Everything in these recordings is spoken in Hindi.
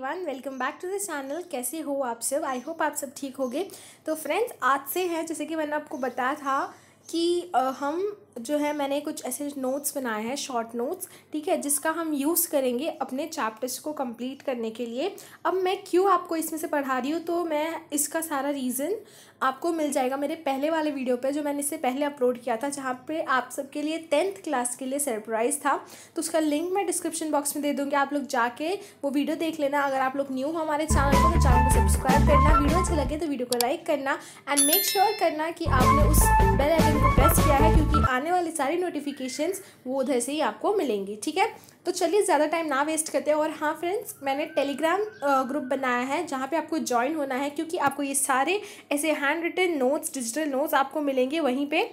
Everyone welcome back to the channel कैसे हो आप सब आई होप आप सब ठीक होगे तो फ्रेंड्स आज से है जैसे कि मैंने आपको बताया था कि हम जो है मैंने कुछ ऐसे नोट्स बनाए हैं शॉर्ट नोट्स ठीक है जिसका हम यूज़ करेंगे अपने चैप्टर्स को कंप्लीट करने के लिए अब मैं क्यों आपको इसमें से पढ़ा रही हूँ तो मैं इसका सारा रीज़न आपको मिल जाएगा मेरे पहले वाले वीडियो पे जो मैंने इससे पहले अपलोड किया था जहाँ पे आप सबके लिए टेंथ क्लास के लिए सरप्राइज़ था तो उसका लिंक मैं डिस्क्रिप्शन बॉक्स में दे दूँगी आप लोग जाके वो वीडियो देख लेना अगर आप लोग न्यू हो हमारे चैनल को तो चैनल को सब्सक्राइब करना वीडियो अच्छे लगे तो वीडियो को लाइक करना एंड मेक श्योर करना कि आपने उस बेल आइकन को प्रेस आने वाली सारी नोटिफिकेशंस वो उधर से ही आपको मिलेंगी ठीक है तो चलिए ज़्यादा टाइम ना वेस्ट करते हैं और हाँ फ्रेंड्स मैंने टेलीग्राम ग्रुप बनाया है जहाँ पे आपको ज्वाइन होना है क्योंकि आपको ये सारे ऐसे handwritten notes digital notes आपको मिलेंगे वहीं पर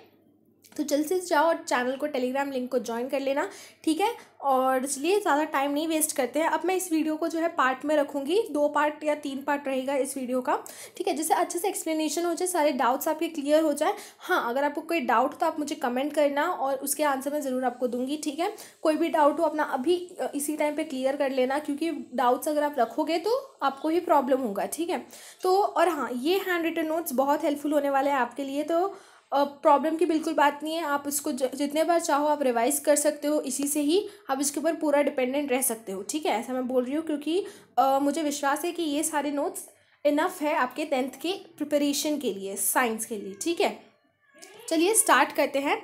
तो जल्द से जाओ और चैनल को टेलीग्राम लिंक को ज्वाइन कर लेना ठीक है और इसलिए ज़्यादा टाइम नहीं वेस्ट करते हैं अब मैं इस वीडियो को जो है पार्ट में रखूँगी दो पार्ट या तीन पार्ट रहेगा इस वीडियो का ठीक है जिससे अच्छे से एक्सप्लेनेशन हो जाए सारे डाउट्स आपके क्लियर हो जाए हाँ अगर आपको कोई डाउट तो आप मुझे कमेंट करना और उसके आंसर मैं ज़रूर आपको दूंगी ठीक है कोई भी डाउट हो अपना अभी इसी टाइम पर क्लियर कर लेना क्योंकि डाउट्स अगर आप रखोगे तो आपको ही प्रॉब्लम होगा ठीक है तो और हाँ ये हैंड रिटन नोट्स बहुत हेल्पफुल होने वाले हैं आपके लिए तो प्रॉब्लम की बिल्कुल बात नहीं है आप उसको जितने बार चाहो आप रिवाइज़ कर सकते हो इसी से ही आप इसके ऊपर पूरा डिपेंडेंट रह सकते हो ठीक है ऐसा मैं बोल रही हूँ क्योंकि आ, मुझे विश्वास है कि ये सारे नोट्स इनफ है आपके टेंथ के प्रिपरेशन के लिए साइंस के लिए ठीक है चलिए स्टार्ट करते हैं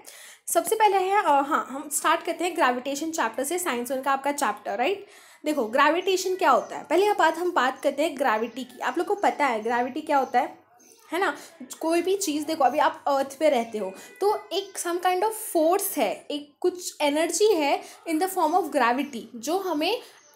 सबसे पहले है आ, हाँ हम स्टार्ट करते हैं ग्रेविटेशन चैप्टर से साइंस वन का आपका चैप्टर राइट देखो ग्रेविटेशन क्या होता है पहले बात हम बात करते हैं ग्रेविटी की आप लोग को पता है ग्रेविटी क्या होता है है ना कोई भी चीज़ देखो अभी आप अर्थ पे रहते हो तो एक सम काइंड ऑफ फोर्स है एक कुछ एनर्जी है in the form of gravity जो हमें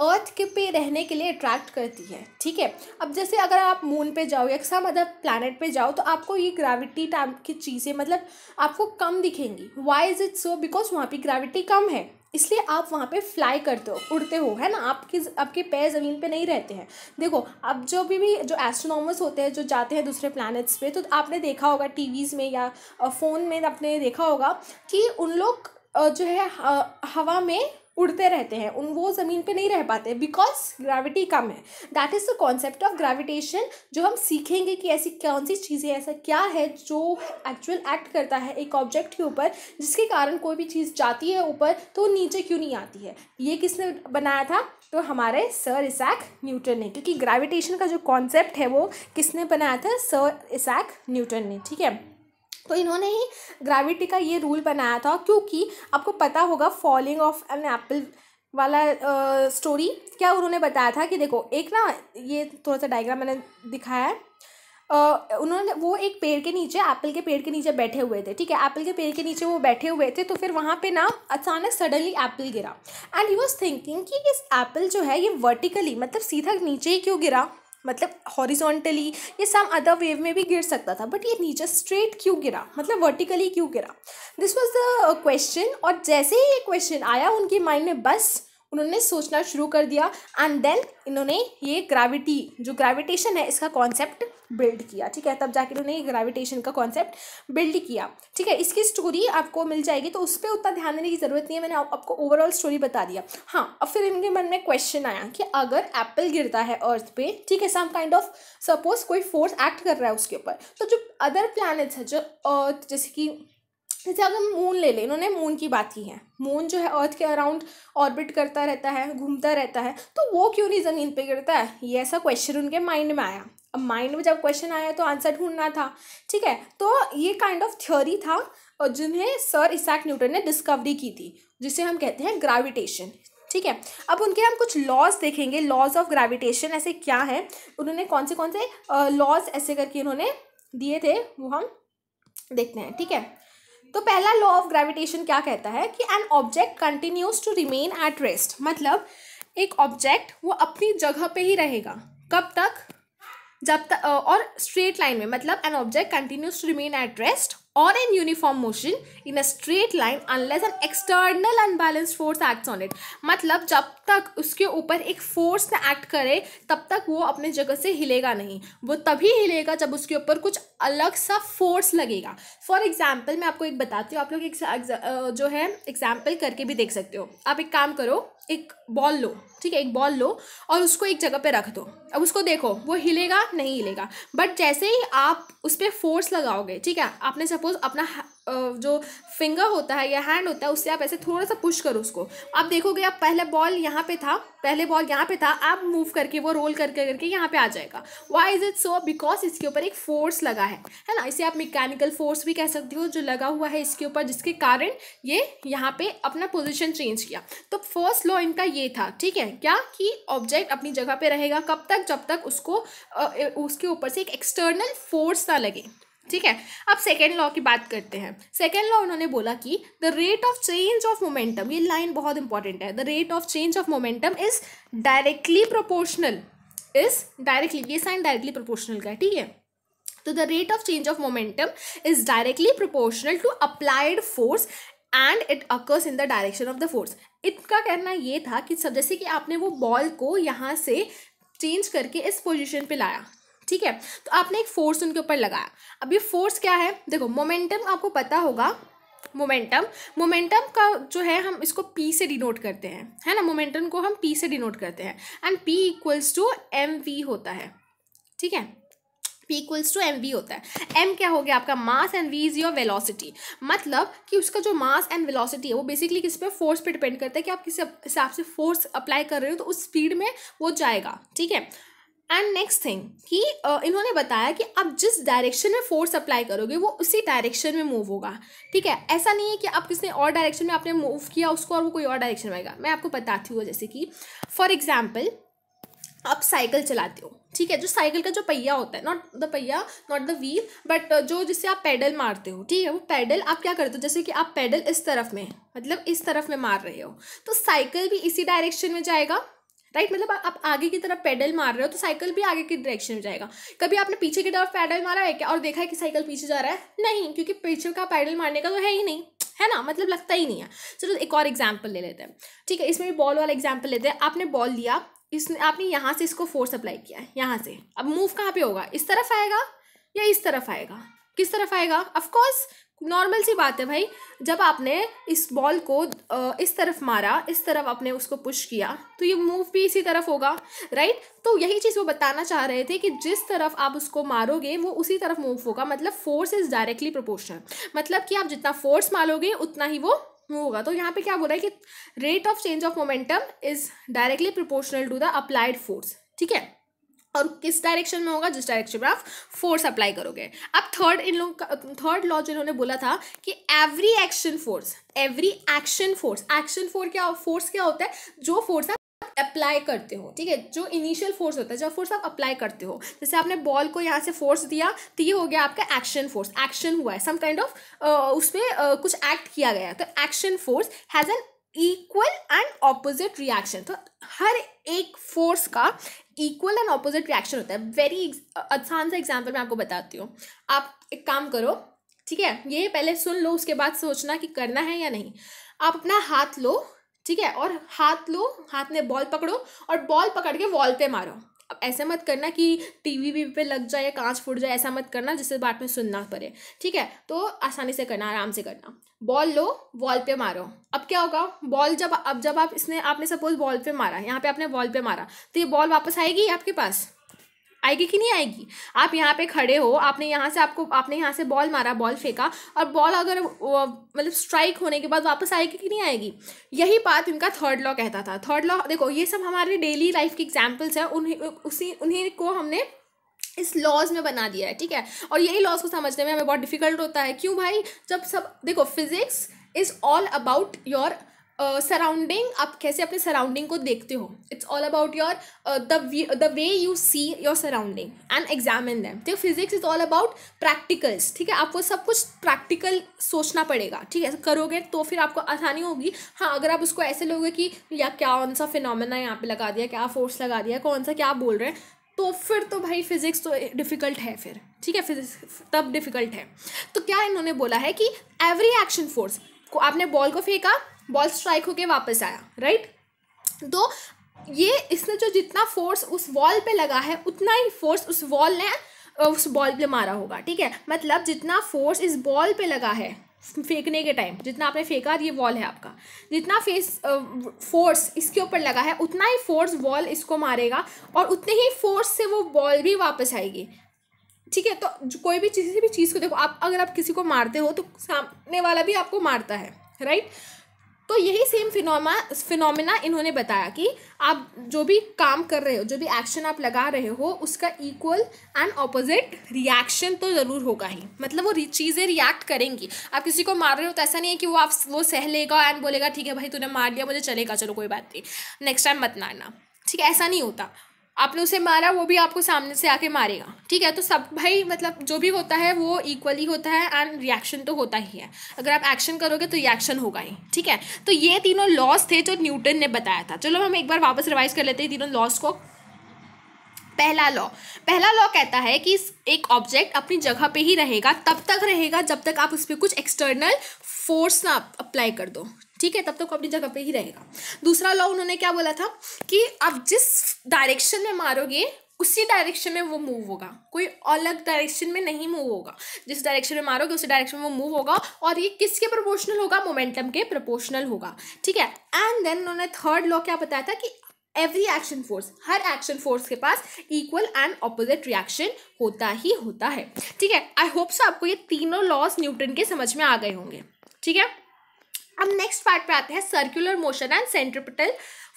अर्थ के पे रहने के लिए अट्रैक्ट करती है ठीक है अब जैसे अगर आप मून पे जाओ या सम अदर प्लानट पे जाओ तो आपको ये ग्रेविटी टाइप की चीज़ें मतलब आपको कम दिखेंगी why is it so because वहाँ पे ग्रेविटी कम है इसलिए आप वहाँ पे फ्लाई करते हो उड़ते हो है ना आपके आपके पैर ज़मीन पे नहीं रहते हैं देखो अब जो भी भी जो एस्ट्रोनॉमर्स होते हैं जो जाते हैं दूसरे प्लैनेट्स पे तो आपने देखा होगा टीवीज़ में या फ़ोन में आपने देखा होगा कि उन लोग जो है हवा में उड़ते रहते हैं उन वो ज़मीन पे नहीं रह पाते बिकॉज ग्रेविटी कम है that is the concept of gravitation जो हम सीखेंगे कि ऐसी कौन सी चीज़ें ऐसा क्या है जो एक्चुअल एक्ट करता है एक ऑब्जेक्ट के ऊपर जिसके कारण कोई भी चीज़ जाती है ऊपर तो नीचे क्यों नहीं आती है ये किसने बनाया था तो हमारे सर इसैक न्यूटन ने क्योंकि ग्रेविटेशन का जो कॉन्सेप्ट है वो किसने बनाया था सर इसैक न्यूटन ने ठीक है तो इन्होंने ही ग्रेविटी का ये रूल बनाया था क्योंकि आपको पता होगा फॉलिंग ऑफ एन एप्पल वाला स्टोरी uh, क्या उन्होंने बताया था कि देखो एक ना ये थोड़ा सा डायग्राम मैंने दिखाया है uh, उन्होंने वो एक पेड़ के नीचे एप्पल के पेड़ के नीचे बैठे हुए थे ठीक है एप्पल के पेड़ के नीचे वो बैठे हुए थे तो फिर वहाँ पे ना अचानक सडनली एप्पल गिरा एंड ही वॉज थिंकिंग कि इस एप्पल जो है ये वर्टिकली मतलब सीधा नीचे ही क्यों गिरा मतलब हॉरिजॉन्टली या सम अदर वेव में भी गिर सकता था बट ये नीचे स्ट्रेट क्यों गिरा मतलब वर्टिकली क्यों गिरा दिस वॉज द क्वेश्चन और जैसे ही ये क्वेश्चन आया उनके माइंड में बस उन्होंने सोचना शुरू कर दिया एंड देन इन्होंने ये ग्रेविटी जो ग्रेविटेशन है इसका कॉन्सेप्ट बिल्ड किया ठीक है तब जाके इन्होंने ग्रेविटेशन का कॉन्सेप्ट बिल्ड किया ठीक है इसकी स्टोरी आपको मिल जाएगी तो उस पर उतना ध्यान देने की ज़रूरत नहीं है मैंने आप, आपको ओवरऑल स्टोरी बता दिया हाँ अब फिर इनके मन में क्वेश्चन आया कि अगर एप्पल गिरता है अर्थ पे ठीक है सम काइंड ऑफ सपोज कोई फोर्स एक्ट कर रहा है उसके ऊपर तो जो अदर प्लानट्स है जो अर्थ जैसे कि जैसे अगर हम मून ले लें इन्होंने मून की बात की है मून जो है अर्थ के अराउंड ऑर्बिट करता रहता है घूमता रहता है तो वो क्यों नहीं ज़मीन पे गिरता है ये ऐसा क्वेश्चन उनके माइंड में आया अब माइंड में जब क्वेश्चन आया तो आंसर ढूंढना था ठीक है तो ये काइंड ऑफ थ्योरी था और जिन्हें सर इसैक न्यूटन ने डिस्कवरी की थी जिसे हम कहते हैं ग्रेविटेशन ठीक है अब उनके हम कुछ लॉज देखेंगे लॉज ऑफ ग्रेविटेशन ऐसे क्या है उन्होंने कौन से कौन से लॉज ऐसे करके उन्होंने दिए थे वो हम देखते हैं ठीक है तो पहला लॉ ऑफ ग्रेविटेशन क्या कहता है कि an object continues to remain at rest मतलब एक ऑब्जेक्ट वो अपनी जगह पे ही रहेगा कब तक जब तक और स्ट्रेट लाइन में मतलब an object continues to remain at rest or in uniform motion in a straight line unless an external unbalanced force acts on it मतलब जब तक उसके ऊपर एक फोर्स एक्ट करे तब तक वो अपने जगह से हिलेगा नहीं वो तभी हिलेगा जब उसके ऊपर कुछ अलग सा फोर्स लगेगा फॉर एग्जाम्पल मैं आपको एक बताती हूँ आप लोग एक जो है एग्जाम्पल करके भी देख सकते हो आप एक काम करो एक बॉल लो ठीक है एक बॉल लो और उसको एक जगह पे रख दो अब उसको देखो वो हिलेगा नहीं हिलेगा बट जैसे ही आप उस पर फोर्स लगाओगे ठीक है आपने सपोज सपोज अपना जो फिंगर होता है या हैंड होता है उससे आप ऐसे थोड़ा सा पुश करो उसको आप देखोगे आप पहले बॉल यहाँ पे था पहले बॉल यहाँ पे था आप मूव करके वो रोल करके करके यहाँ पे आ जाएगा why is it so because इसके ऊपर एक फोर्स लगा है है ना इसे आप मैकेनिकल फोर्स भी कह सकते हो जो लगा हुआ है इसके ऊपर जिसके कारण ये यहाँ पे अपना पोजिशन चेंज किया तो फर्स्ट लॉ इनका ये था ठीक है क्या कि ऑब्जेक्ट अपनी जगह पर रहेगा कब तक जब तक उसको उसके ऊपर से एक एक्सटर्नल फोर्स ना लगे ठीक है अब सेकेंड लॉ की बात करते हैं सेकेंड लॉ उन्होंने बोला कि the rate of change of momentum ये लाइन बहुत इंपॉर्टेंट है the rate of change of momentum is directly proportional is directly ये साइन डायरेक्टली प्रोपोर्शनल का ठीक है तो the rate of change of momentum is directly proportional to applied force and it occurs in the direction of the force इनका कहना ये था कि सब जैसे कि आपने वो बॉल को यहाँ से चेंज करके इस पोजीशन पे लाया ठीक है तो आपने एक फोर्स उनके ऊपर लगाया अब ये फोर्स क्या है देखो मोमेंटम आपको पता होगा मोमेंटम मोमेंटम का जो है हम इसको पी से डिनोट करते हैं है ना मोमेंटम को हम पी से डिनोट करते हैं and P equals to M V होता है ठीक है P equals to M V होता है एम क्या हो गया आपका mass and V is your velocity मतलब कि उसका जो मास एंड वेलोसिटी है वो बेसिकली किस पे फोर्स पे डिपेंड करता है कि आप किसी हिसाब से फोर्स अप्लाई कर रहे हो तो उस स्पीड में वो जाएगा ठीक है एंड नेक्स्ट थिंग कि इन्होंने बताया कि आप जिस डायरेक्शन में फोर्स अप्लाई करोगे वो उसी डायरेक्शन में मूव होगा ठीक है ऐसा नहीं है कि आप किसने और डायरेक्शन में आपने मूव किया उसको और वो कोई और डायरेक्शन में आएगा मैं आपको बताती हूँ जैसे कि फॉर एग्जाम्पल आप साइकिल चलाते हो ठीक है जो साइकिल का जो पहिया होता है नॉट द पहिया नॉट द व्हील बट जो जिससे आप पैडल मारते हो ठीक है वो पैडल आप क्या करते हो जैसे कि आप पैडल इस तरफ में मतलब इस तरफ में मार रहे हो तो साइकिल भी इसी डायरेक्शन में जाएगा राइट मतलब आप आगे की तरफ पैडल मार रहे हो तो साइकिल भी आगे की डायरेक्शन में जाएगा कभी आपने पीछे की तरफ पैडल मारा है क्या और देखा है कि साइकिल पीछे जा रहा है नहीं क्योंकि पीछे का पैडल मारने का तो है ही नहीं है ना मतलब लगता ही नहीं है चलो एक और एग्जाम्पल ले लेते हैं ठीक है इसमें भी बॉल वाला एग्जाम्पल लेते हैं आपने बॉल लिया इसने आपने यहाँ से इसको फोर्स अप्लाई किया है यहाँ से अब मूव कहाँ पे होगा इस तरफ आएगा या इस तरफ आएगा किस तरफ आएगा ऑफकोर्स नॉर्मल सी बात है भाई जब आपने इस बॉल को इस तरफ मारा इस तरफ आपने उसको पुश किया तो ये मूव भी इसी तरफ होगा राइट तो यही चीज़ वो बताना चाह रहे थे कि जिस तरफ आप उसको मारोगे वो उसी तरफ मूव होगा मतलब फोर्स इज़ डायरेक्टली प्रोपोर्शनल मतलब कि आप जितना फोर्स मारोगे उतना ही वो मूव होगा तो यहाँ पे क्या बोल रहा है कि rate of change of momentum is directly proportional to the applied force ठीक है और किस डायरेक्शन में होगा जिस डायरेक्शन में आप फोर्स अप्लाई करोगे अब थर्ड इन लोग थर्ड लॉ जो इन्होंने बोला था कि every action force every action force action force क्या फोर्स क्या होता है जो फोर्स आप अप्लाई करते हो ठीक है जो इनिशियल फोर्स होता है जो फोर्स आप अप्लाई करते हो जैसे आपने बॉल को यहाँ से फोर्स दिया तो ये हो गया आपका एक्शन फोर्स एक्शन हुआ है सम काइंड ऑफ उसमें कुछ एक्ट किया गया तो action force has an equal and opposite reaction तो हर एक फोर्स का इक्वल एंड ऑपोजिट रिएक्शन होता है वेरी आसान सा एग्जाम्पल मैं आपको बताती हूँ आप एक काम करो ठीक है ये पहले सुन लो उसके बाद सोचना कि करना है या नहीं आप अपना हाथ लो ठीक है और हाथ लो हाथ में बॉल पकड़ो और बॉल पकड़ के वॉल पे मारो अब ऐसे मत करना कि टीवी वी पे लग जाए या कांच फूट जाए ऐसा मत करना जिससे बाद में सुनना पड़े ठीक है तो आसानी से करना आराम से करना बॉल लो वॉल पे मारो अब क्या होगा बॉल जब अब जब आप इसने आपने सपोज बॉल पे मारा यहाँ पे आपने बॉल पे मारा तो ये बॉल वापस आएगी आपके पास आएगी कि नहीं आएगी आप यहाँ पे खड़े हो आपने यहाँ से आपको आपने यहाँ से बॉल मारा बॉल फेंका और बॉल अगर मतलब स्ट्राइक होने के बाद वापस आएगी कि नहीं आएगी यही बात इनका थर्ड लॉ कहता था थर्ड लॉ देखो ये सब हमारे डेली लाइफ के एग्जाम्पल्स हैं उन्हीं उसी उन्हीं को हमने इस लॉज में बना दिया है ठीक है और यही लॉज को समझने में हमें बहुत डिफिकल्ट होता है क्यों भाई जब सब देखो physics is all about your surrounding uh, आप कैसे अपने सराउंडिंग को देखते हो it's all about your the way you see your surrounding and examine them ठीक है physics is all about practicals ठीक है आपको सब कुछ प्रैक्टिकल सोचना पड़ेगा ठीक है करोगे तो फिर आपको आसानी होगी हाँ अगर आप उसको ऐसे लोगे कि या क्या कौन सा फ़िनमिना यहाँ पे लगा दिया क्या फोर्स लगा दिया कौन सा क्या बोल रहे हैं तो फिर तो भाई फिजिक्स तो डिफ़िकल्ट है फिर ठीक है फिजिक्स तब डिफ़िकल्ट है तो क्या इन्होंने बोला है कि एवरी एक्शन फोर्स को आपने बॉल को फेंका बॉल स्ट्राइक होके वापस आया राइट तो ये इसने जो जितना फोर्स उस वॉल पे लगा है उतना ही फोर्स उस वॉल ने उस बॉल पे मारा होगा ठीक है मतलब जितना फोर्स इस बॉल पे लगा है फेंकने के टाइम जितना आपने फेंका ये वॉल है आपका जितना फेस फोर्स इसके ऊपर लगा है उतना ही फोर्स वॉल इसको मारेगा और उतने ही फोर्स से वो बॉल भी वापस आएगी ठीक है तो कोई भी किसी भी चीज़ को देखो आप अगर आप किसी को मारते हो तो सामने वाला भी आपको मारता है राइट तो यही सेम फिनोमा फिनोमिना इन्होंने बताया कि आप जो भी काम कर रहे हो जो भी एक्शन आप लगा रहे हो उसका इक्वल एंड ऑपोजिट रिएक्शन तो ज़रूर होगा ही मतलब वो चीज़ें रिएक्ट करेंगी आप किसी को मार रहे हो तो ऐसा नहीं है कि वो आप वो सह लेगा एंड बोलेगा ठीक है भाई तूने मार लिया मुझे चलेगा चलो कोई बात नहीं नेक्स्ट टाइम मत मारना ठीक है ऐसा नहीं होता आपने उसे मारा वो भी आपको सामने से आके मारेगा ठीक है तो सब भाई मतलब जो भी होता है वो इक्वली होता है एंड रिएक्शन तो होता ही है अगर आप एक्शन करोगे तो रिएक्शन होगा ही ठीक है तो ये तीनों लॉस थे जो न्यूटन ने बताया था चलो हम एक बार वापस रिवाइज कर लेते हैं तीनों लॉस को पहला लॉ पहला लॉ कहता है कि एक ऑब्जेक्ट अपनी जगह पे ही रहेगा तब तक रहेगा जब तक आप उस पर कुछ एक्सटर्नल फोर्स ना अप्लाई कर दो ठीक है तब तक तो अपनी जगह पे ही रहेगा दूसरा लॉ उन्होंने क्या बोला था कि आप जिस डायरेक्शन में मारोगे उसी डायरेक्शन में वो मूव होगा कोई अलग डायरेक्शन में नहीं मूव होगा जिस डायरेक्शन में मारोगे उसी डायरेक्शन में वो मूव होगा और ये किसके प्रोपोर्शनल होगा मोमेंटम के प्रोपोर्शनल होगा ठीक है एंड देन उन्होंने थर्ड लॉ क्या बताया था कि एवरी एक्शन फोर्स हर एक्शन फोर्स के पास इक्वल एंड ऑपोजिट रिएक्शन होता ही होता है ठीक है आई होप सो आपको ये तीनों लॉस न्यूटन के समझ में आ गए होंगे ठीक है अब नेक्स्ट पार्ट पे आते हैं circular motion and centripetal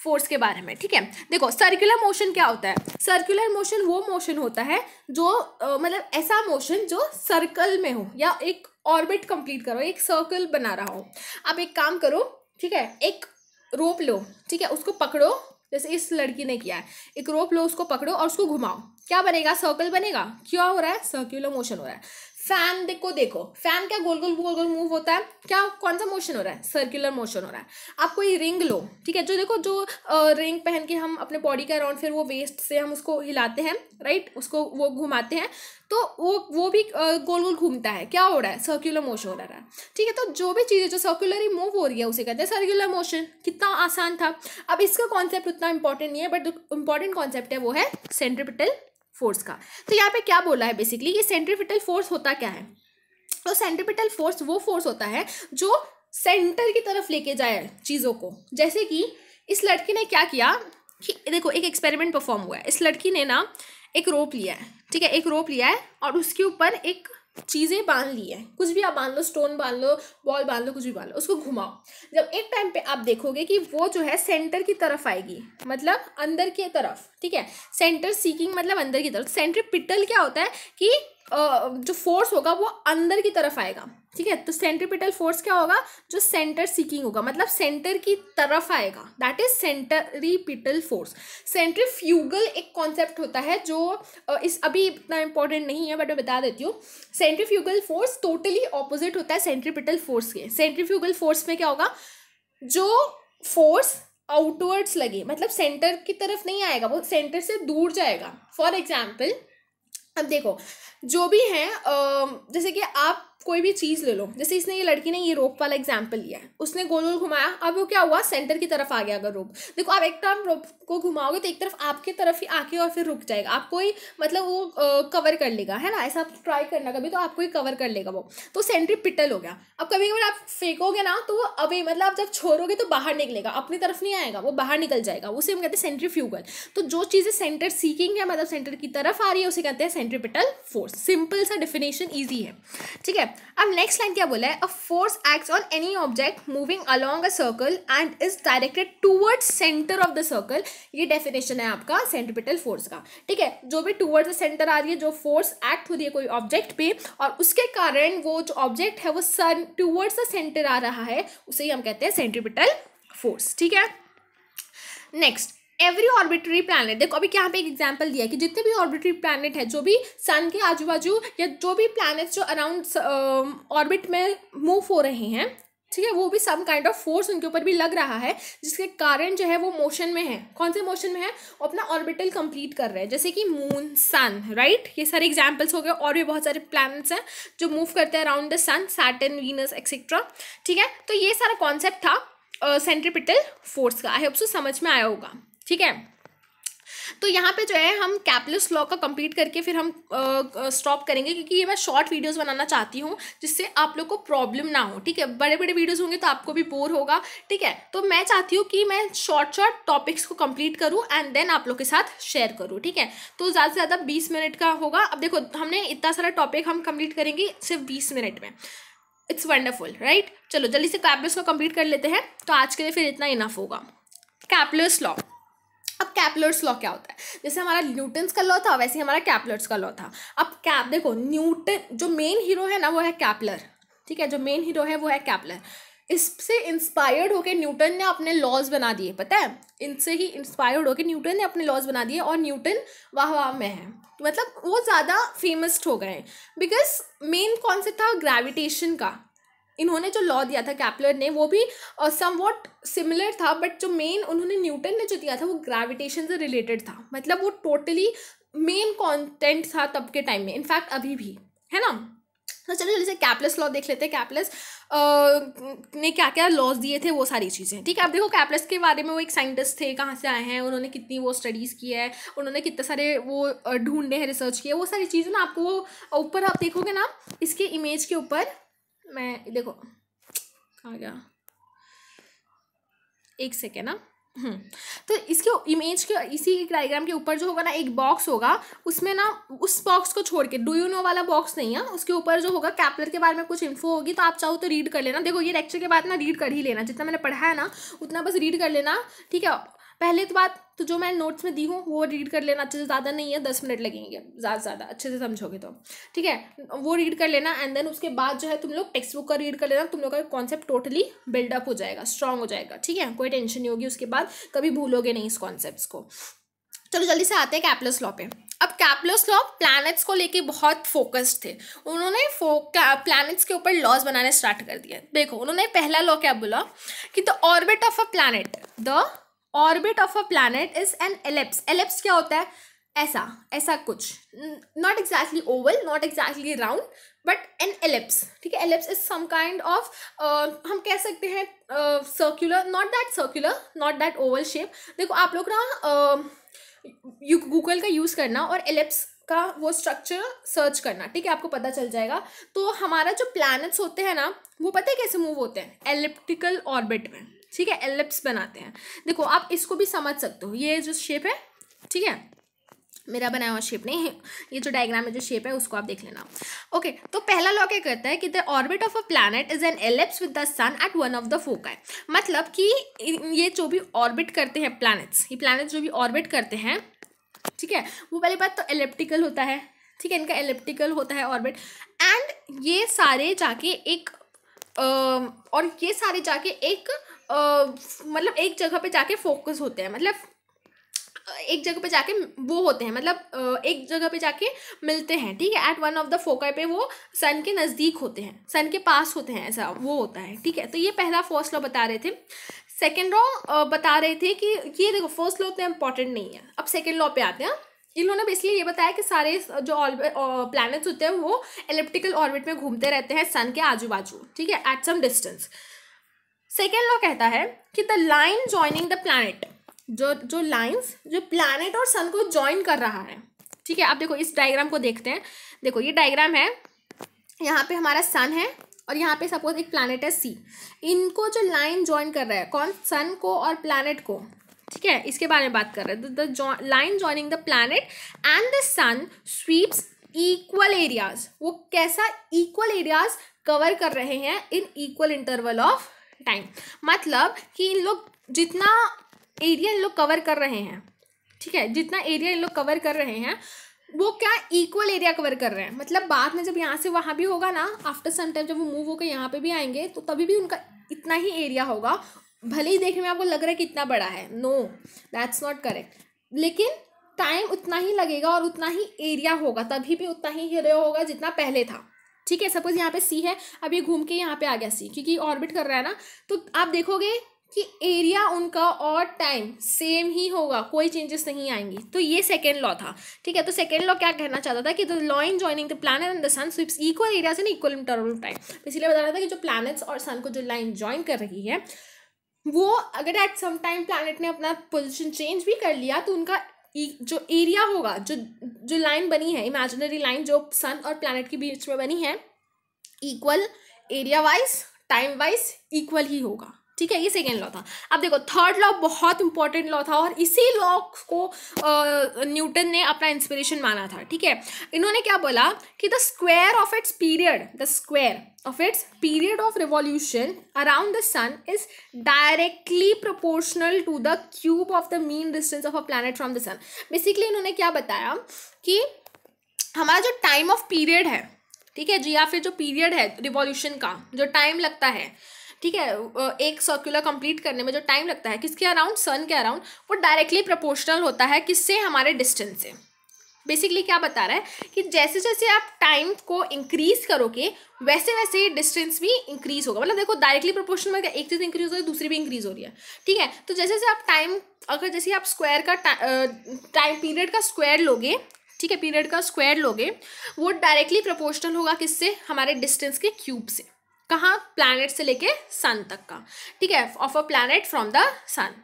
force के बारे में ठीक है देखो सर्कुलर मोशन क्या होता है सर्कुलर मोशन वो मोशन होता है जो आ, मतलब ऐसा मोशन जो सर्कल में हो या एक ऑर्बिट कंप्लीट करो एक सर्कल बना रहा हो अब एक काम करो ठीक है एक रोप लो ठीक है उसको पकड़ो जैसे इस लड़की ने किया है एक रोप लो उसको पकड़ो और उसको घुमाओ क्या बनेगा सर्कल बनेगा क्या हो रहा है सर्कुलर मोशन हो रहा है फैन देखो देखो फैन क्या गोल गोल गोल गोल मूव होता है क्या कौन सा मोशन हो रहा है सर्कुलर मोशन हो रहा है आप कोई रिंग लो ठीक है जो देखो जो रिंग पहन के हम अपने बॉडी के अराउंड फिर वो वेस्ट से हम उसको हिलाते हैं राइट उसको वो घुमाते हैं तो वो वो भी गोल गोल घूमता है क्या हो रहा है सर्कुलर मोशन हो रहा है ठीक है तो जो भी चीज़ें जो सर्कुलर ही मूव हो रही है उसे कहते हैं सर्कुलर मोशन कितना आसान था अब इसका कॉन्सेप्ट उतना इंपॉर्टेंट नहीं है बट इंपॉर्टेंट कॉन्सेप्ट है वो है सेंट्रिपिटल फोर्स का तो यहाँ पे क्या बोला है बेसिकली ये सेंट्रीपिटल फोर्स होता क्या है तो सेंट्रीपिटल फोर्स वो फोर्स होता है जो सेंटर की तरफ लेके जाए चीज़ों को जैसे कि इस लड़की ने क्या किया कि देखो एक एक्सपेरिमेंट परफॉर्म हुआ है इस लड़की ने ना एक रोप लिया है ठीक है एक रोप लिया है और उसके ऊपर एक चीज़ें बांध ली है कुछ भी आप बांध लो स्टोन बांध लो बॉल बांध लो कुछ भी बांध लो उसको घुमाओ जब एक टाइम पे आप देखोगे कि वो जो है सेंटर की तरफ आएगी मतलब अंदर की तरफ ठीक है सेंटर सीकिंग मतलब अंदर की तरफ सेंटर पिटल क्या होता है कि जो फोर्स होगा वो अंदर की तरफ आएगा ठीक है तो सेंट्रीपिटल फोर्स क्या होगा जो सेंटर सीकिंग होगा मतलब सेंटर की तरफ आएगा that is centripetal force centrifugal एक कॉन्सेप्ट होता है जो इस अभी इतना इंपॉर्टेंट नहीं है बट मैं बता देती हूँ सेंट्रीफ्यूगल फोर्स टोटली ऑपोजिट होता है सेंट्रीपिटल फोर्स के सेंट्रीफ्यूगल फोर्स में क्या होगा जो फोर्स आउटवर्ड्स लगे मतलब सेंटर की तरफ नहीं आएगा वो सेंटर से दूर जाएगा फॉर एग्जाम्पल अब देखो जो भी है जैसे कि आप कोई भी चीज़ ले लो जैसे इसने ये लड़की ने ये रोप वाला एग्जाम्पल लिया है उसने गोल गोल घुमाया अब वो क्या हुआ सेंटर की तरफ आ गया अगर रोप देखो तो आप एक टाइम रोप को घुमाओगे तो एक तरफ आपकी तरफ ही आके और फिर रुक जाएगा आपको ही मतलब वो आ, कवर कर लेगा है ना ऐसा आप ट्राई करना कभी तो आपको ही कवर कर लेगा वो तो सेंट्री पिटल हो गया अब कभी कभी आप फेंकोगे ना तो वो अभी मतलब आप जब छोड़ोगे तो बाहर निकलेगा अपनी तरफ नहीं आएगा वो बाहर निकल जाएगा उसे हम कहते हैं सेंट्री फ्यूगल तो जो चीज़ें सेंटर सीकिंग है मतलब सेंटर की तरफ आ रही है उसे कहते हैं सेंट्रीपिटल फोर्स सिंपल सा डिफिनेशन ईजी है ठीक है अब नेक्स्ट लाइन क्या बोला है a force acts on any object moving along a circle and is directed towards centre of the circle ये डेफिनेशन है आपका सेंट्रिपिटल फोर्स का ठीक है जो भी टूवर्ड्स द सेंटर आ रही है जो फोर्स एक्ट हो रही है कोई ऑब्जेक्ट पे और उसके कारण वो जो ऑब्जेक्ट है वो सन टूवर्ड्स द सेंटर आ रहा है उसे ही हम कहते हैं सेंट्रिपिटल फोर्स ठीक है नेक्स्ट एवरी ऑर्बिटरी प्लानट देखो अभी यहाँ पे एक एग्जाम्पल दिया है कि जितने भी ऑर्बिटरी प्लानट है जो भी सन के आजू बाजू या जो भी प्लानट्स जो अराउंड ऑर्बिट um, में मूव हो रहे हैं ठीक है वो भी सम काइंड ऑफ फोर्स उनके ऊपर भी लग रहा है जिसके कारण जो है वो मोशन में है कौन से मोशन में है वो अपना ऑर्बिटल कंप्लीट कर रहे हैं जैसे कि मून सन राइट ये सारे एग्जांपल्स हो गए और भी बहुत सारे प्लैनेट्स हैं जो मूव करते हैं around the sun Saturn Venus etcetera ठीक है तो ये सारा कॉन्सेप्ट था सेंट्रिपिटल uh, फोर्स का आई होप सो समझ में आया होगा ठीक है तो यहाँ पे जो है हम कैपलेस लॉ का कंप्लीट करके फिर हम स्टॉप करेंगे क्योंकि ये मैं शॉर्ट वीडियोस बनाना चाहती हूँ जिससे आप लोग को प्रॉब्लम ना हो ठीक है बड़े बड़े वीडियोस होंगे तो आपको भी बोर होगा ठीक है तो मैं चाहती हूँ कि मैं शॉर्ट शॉर्ट टॉपिक्स को कंप्लीट करूँ एंड देन आप लोग के साथ शेयर करूँ ठीक है तो ज़्यादा से ज़्यादा बीस मिनट का होगा अब देखो हमने इतना सारा टॉपिक हम कम्प्लीट करेंगे सिर्फ बीस मिनट में इट्स वंडरफुल राइट चलो जल्दी से कैपलस लॉ कम्प्लीट कर लेते हैं तो आज के लिए फिर इतना इनफ होगा कैपलेस लॉ अब कैपलर्स लॉ क्या होता है जैसे हमारा न्यूटन्स का लॉ था वैसे हमारा कैपलर्स का लॉ था अब कैप देखो न्यूटन जो मेन हीरो है ना वो है कैपलर ठीक है जो मेन हीरो है वो है कैपलर इससे इंस्पायर्ड होकर न्यूटन ने अपने लॉज बना दिए पता है इनसे ही इंस्पायर्ड होकर न्यूटन ने अपने लॉज बना दिए और न्यूटन वाह वाह में है मतलब वो ज़्यादा फेमस्ड हो गए बिकॉज मेन कॉन्सेप्ट था ग्रेविटेशन का इन्होंने जो लॉ दिया था कैपलर ने वो भी सम वॉट सिमिलर था बट जो मेन उन्होंने न्यूटन ने जो दिया था वो ग्रेविटेशन से रिलेटेड था मतलब वो टोटली मेन कॉन्टेंट था तब के टाइम में इनफैक्ट अभी भी है ना तो चलो जैसे कैपलेस लॉ देख लेते हैं कैपलेस ने क्या क्या लॉज दिए थे वो सारी चीज़ें ठीक है अब देखो कैपलेस के बारे में वो एक साइंटिस्ट थे कहाँ से आए हैं उन्होंने कितनी वो स्टडीज़ की है उन्होंने कितने सारे वो ढूंढे हैं रिसर्च किए वो सारी चीज़ें ना आपको वो ऊपर आप देखोगे ना इसके इमेज के ऊपर मैं देखो कहाँ गया एक सेकेंड ना हम्म। तो इसके इमेज के इसी एक डायग्राम के ऊपर जो होगा ना एक बॉक्स होगा उसमें ना उस बॉक्स को छोड़ के डू यू नो वाला बॉक्स नहीं है उसके ऊपर जो होगा कैपलर के बारे में कुछ इन्फो होगी तो आप चाहो तो रीड कर लेना देखो ये लेक्चर के बाद ना रीड कर ही लेना जितना मैंने पढ़ा है ना उतना बस रीड कर लेना ठीक है पहले तो बात तो जो मैं नोट्स में दी हूँ वो रीड कर लेना अच्छे से ज़्यादा नहीं है दस मिनट लगेंगे ज़्यादा से ज़्यादा अच्छे से समझोगे तो ठीक है वो रीड कर लेना एंड देन उसके बाद जो है तुम लोग टेक्स्ट बुक का रीड कर लेना तुम लोग का कॉन्सेप्ट टोटली बिल्डअप हो जाएगा स्ट्रॉन्ग हो जाएगा ठीक है कोई टेंशन नहीं होगी उसके बाद कभी भूलोगे नहीं इस कॉन्सेप्ट को चलो जल्दी से आते हैं कैपलस लॉ पे अब कैपलस लॉ प्लैनेट्स को लेके बहुत फोकस्ड थे उन्होंने प्लैनेट्स के ऊपर लॉज बनाने स्टार्ट कर दिए देखो उन्होंने पहला लॉ क्या बोला कि the orbit of a planet the orbit of a planet is an ellipse ellipse क्या होता है ऐसा ऐसा कुछ not exactly oval not exactly round but an ellipse ठीक है ellipse is some kind of हम कह सकते हैं circular not that circular not that oval shape देखो आप लोग ना यू गूगल का यूज़ करना और एलिप्स का वो स्ट्रक्चर सर्च करना ठीक है आपको पता चल जाएगा तो हमारा जो प्लैनेट्स होते हैं ना वो पता है कैसे मूव होते हैं एलिप्टिकल ऑर्बिट में ठीक है एलिप्स बनाते हैं देखो आप इसको भी समझ सकते हो ये जो शेप है ठीक है मेरा बनाया हुआ शेप नहीं है ये जो डायग्राम में जो शेप है उसको आप देख लेना ओके तो पहला लॉ क्या कहता है कि the orbit of a planet is an ellipse with the sun at one of the foci मतलब कि ये जो भी ऑर्बिट करते हैं प्लानट्स ये प्लान जो भी ऑर्बिट करते हैं ठीक है वो पहली बात तो एलिप्टिकल होता है ठीक है इनका एलिप्टिकल होता है ऑर्बिट एंड ये सारे जाके एक और ये सारे जाके एक मतलब एक जगह पे जाके फोकस होते हैं मतलब एक जगह पे जाके वो होते हैं मतलब एक जगह पे जाके मिलते हैं ठीक है एट वन ऑफ द फोकर पे वो सन के नज़दीक होते हैं सन के पास होते हैं ऐसा वो होता है ठीक है तो ये पहला फर्स्ट लॉ बता रहे थे सेकेंड लॉ बता रहे थे कि ये देखो फर्स्ट लॉ उतना इंपॉर्टेंट नहीं है अब सेकेंड लॉ पे आते हैं इन्होंने बेसिकली ये बताया कि सारे जो प्लैनेट्स होते हैं वो इलेप्टिकल ऑर्बिट में घूमते रहते हैं सन के आजू बाजू ठीक है at some distance second law कहता है कि the line joining the planet जो जो लाइन्स जो प्लानट और सन को ज्वाइन कर रहा है ठीक है आप देखो इस डायग्राम को देखते हैं देखो ये डायग्राम है यहाँ पे हमारा सन है और यहाँ पे सपोज एक प्लानट है सी इनको जो लाइन ज्वाइन कर रहा है कौन सन को और प्लानट को ठीक है इसके बारे में बात कर रहे हैं the line joining the planet and the sun sweeps equal areas वो कैसा इक्वल एरियाज कवर कर रहे हैं in equal interval of time मतलब कि इन लोग जितना एरिया इन लोग कवर कर रहे हैं ठीक है जितना एरिया इन लोग कवर कर रहे हैं वो क्या इक्वल एरिया कवर कर रहे हैं मतलब बाद में जब यहाँ से वहाँ भी होगा ना आफ्टर सम टाइम जब वो मूव होकर यहाँ पे भी आएंगे तो तभी भी उनका इतना ही एरिया होगा भले ही देखने में आपको लग रहा है कि इतना बड़ा है नो दैट्स नॉट करेक्ट लेकिन टाइम उतना ही लगेगा और उतना ही एरिया होगा तभी भी उतना ही एरिया होगा जितना पहले था ठीक है सपोज यहाँ पे सी है अब ये घूम के यहाँ पे आ गया सी क्योंकि ऑर्बिट कर रहा है ना तो आप देखोगे कि एरिया उनका और टाइम सेम ही होगा कोई चेंजेस नहीं आएंगी तो ये सेकेंड लॉ था ठीक है तो सेकेंड लॉ क्या कहना चाहता था कि the law in joining the planet and the sun sweeps equal area से इक्वल इंटरवल टाइम इसलिए बता रहा था कि जो प्लानट्स और सन को जो लाइन ज्वाइन कर रही है वो अगर एट सम टाइम प्लानट ने अपना पोजिशन चेंज भी कर लिया तो उनका E, जो एरिया होगा जो जो लाइन बनी है इमेजिनरी लाइन जो सन और प्लानट के बीच में बनी है equal area wise time wise equal ही होगा ठीक है ये सेकेंड लॉ था अब देखो थर्ड लॉ बहुत इंपॉर्टेंट लॉ था और इसी लॉ को न्यूटन ने अपना इंस्पिरेशन माना था ठीक है इन्होंने क्या बोला कि the square of its period the square of its period of revolution around the sun is directly proportional to the cube of the mean distance of a planet from the sun basically इन्होंने क्या बताया कि हमारा जो टाइम ऑफ पीरियड है ठीक है जी या फिर जो पीरियड है रिवॉल्यूशन का जो टाइम लगता है ठीक है एक सर्कुलर कंप्लीट करने में जो टाइम लगता है किसके अराउंड सन के अराउंड वो डायरेक्टली प्रोपोर्शनल होता है किससे हमारे डिस्टेंस से बेसिकली क्या बता रहा है कि जैसे जैसे आप टाइम को इंक्रीज करोगे वैसे वैसे डिस्टेंस भी इंक्रीज होगा मतलब देखो डायरेक्टली प्रोपोर्शन में एक चीज़ इंक्रीज हो रही है दूसरी भी इंक्रीज हो रही है ठीक है तो जैसे जैसे आप टाइम अगर जैसे आप स्क्वायर का टाइम पीरियड का स्क्वायर लोगे ठीक है पीरियड का स्क्वायर लोगे वो डायरेक्टली प्रोपोर्शनल होगा किससे हमारे डिस्टेंस के क्यूब से कहाँ प्लानट से लेके सन तक का ठीक है of a planet from the sun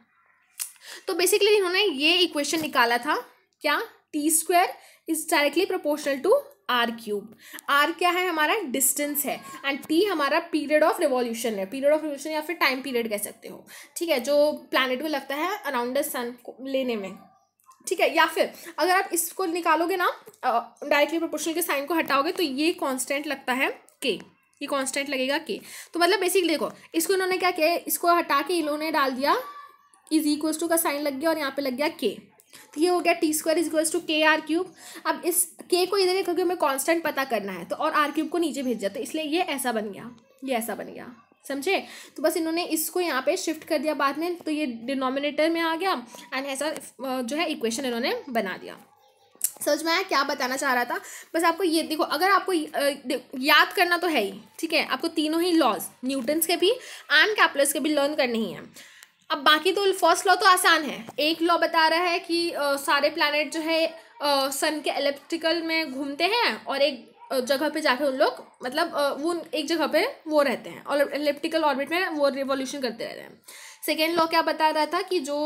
तो बेसिकली इन्होंने ये इक्वेशन निकाला था क्या T square is directly proportional to R cube R क्या है हमारा डिस्टेंस है एंड टी हमारा पीरियड ऑफ रिवॉल्यूशन है पीरियड ऑफ रिवॉल्यूशन या फिर टाइम पीरियड कह सकते हो ठीक है जो प्लानट को लगता है अराउंड द सन को लेने में ठीक है या फिर अगर आप इसको निकालोगे ना डायरेक्टली प्रोपोर्शनल के साइन को हटाओगे तो ये कॉन्स्टेंट लगता है के ये कांस्टेंट लगेगा के तो मतलब बेसिकली देखो इसको इन्होंने क्या किया इसको हटा के इन्होंने डाल दिया इज इक्वल्स टू का साइन लग गया और यहाँ पे लग गया के तो ये हो गया T square is equals to K R cube अब इस के को इधर क्योंकि हमें कॉन्स्टेंट पता करना है तो और आर क्यूब को नीचे भेज दिया तो इसलिए ये ऐसा बन गया ये ऐसा बन गया समझे तो बस इन्होंने इसको यहाँ पे शिफ्ट कर दिया बाद में तो ये डिनोमिनेटर में आ गया एंड ऐसा जो है इक्वेशन इन्होंने बना दिया समझ में आया क्या बताना चाह रहा था बस आपको ये देखो अगर आपको याद करना तो है ही ठीक है आपको तीनों ही लॉज न्यूटन्स के भी एंड कैपलर्स के भी लर्न करने ही हैं अब बाकी तो फर्स्ट लॉ तो आसान है एक लॉ बता रहा है कि आ, सारे प्लानट जो है आ, सन के इलेक्ट्रिकल में घूमते हैं और एक जगह पे जाके उन लोग मतलब वो एक जगह पे वो रहते हैं और इलेप्टिकल ऑर्बिट में वो रिवॉल्यूशन करते रहते हैं सेकेंड लॉ क्या बता रहा था कि जो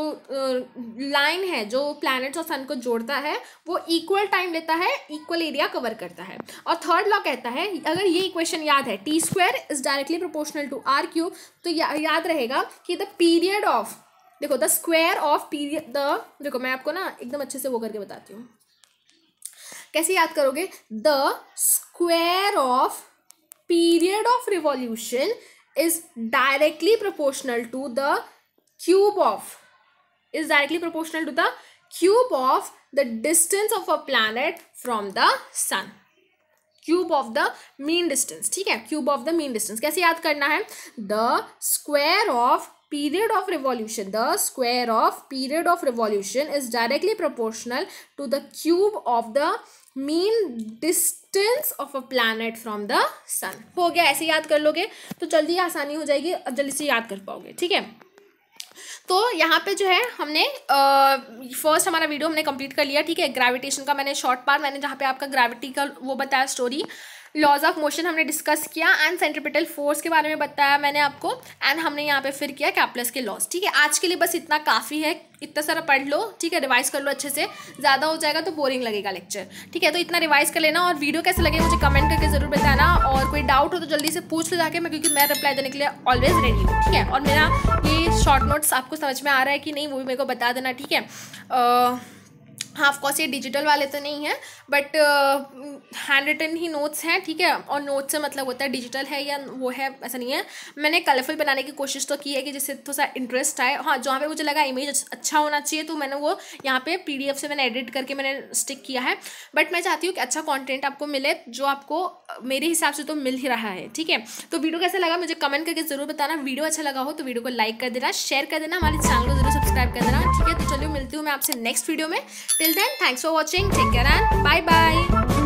लाइन है जो प्लैनेट्स और सन को जोड़ता है वो इक्वल टाइम लेता है इक्वल एरिया कवर करता है और थर्ड लॉ कहता है अगर ये इक्वेशन याद है T square is directly proportional to R cube तो या, याद रहेगा कि द पीरियड ऑफ देखो the square of period the देखो मैं आपको ना एकदम अच्छे से वो करके बताती हूँ कैसे याद करोगे the square of period of revolution is directly proportional to the cube of is directly proportional to the cube of the distance of a planet from the sun cube of the mean distance ठीक है cube of the mean distance कैसे याद करना है the square of period of revolution the square of period of revolution is directly proportional to the cube of the mean distance of a planet from the sun हो गया ऐसे याद कर लोगे तो जल्दी आसानी हो जाएगी और जल्दी से याद कर पाओगे ठीक है तो यहाँ पे जो है हमने फर्स्ट हमारा वीडियो हमने कंप्लीट कर लिया ठीक है ग्रेविटेशन का मैंने शॉर्ट पार्ट मैंने जहाँ पे आपका ग्रेविटी का वो बताया स्टोरी लॉज ऑफ मोशन हमने डिस्कस किया एंड सेंट्रिपिटल फोर्स के बारे में बताया मैंने आपको एंड हमने यहाँ पे फिर किया कैपलस के लॉज ठीक है आज के लिए बस इतना काफ़ी है इतना सारा पढ़ लो ठीक है रिवाइज कर लो अच्छे से ज़्यादा हो जाएगा तो बोरिंग लगेगा लेक्चर ठीक है तो इतना रिवाइज कर लेना और वीडियो कैसे लगे मुझे कमेंट करके ज़रूर बताना और कोई डाउट हो तो जल्दी से पूछ लो जाके मैं क्योंकि मैं रिप्लाई देने के लिए ऑलवेज रेडी हूँ ठीक है और मेरा ये शॉर्ट नोट्स आपको समझ में आ रहा है कि नहीं वो भी मेरे को बता देना ठीक है हाँ ऑफकोर्स ये डिजिटल वाले तो नहीं है बट हैंड रिटन ही नोट्स हैं ठीक है और नोट्स से मतलब होता है डिजिटल है या वो है ऐसा नहीं है मैंने कलरफुल बनाने की कोशिश तो की है कि जिससे थोड़ा सा इंटरेस्ट आए हाँ जहाँ पे मुझे लगा इमेज अच्छा होना चाहिए तो मैंने वो यहाँ पे पीडीएफ से मैंने एडिट करके मैंने स्टिक किया है बट मैं चाहती हूँ कि अच्छा कॉन्टेंट आपको मिले जो आपको uh, मेरे हिसाब से तो मिल ही रहा है ठीक है तो वीडियो कैसा लगा मुझे कमेंट करके ज़रूर बताना वीडियो अच्छा लगा हो तो वीडियो को लाइक कर देना शेयर कर देना हमारे चैनल को जरूर सब्सक्राइब कर देना ठीक है तो चलिए मिलती हूँ मैं आपसे नेक्स्ट वीडियो में Till then, thanks for watching. Take care and bye-bye.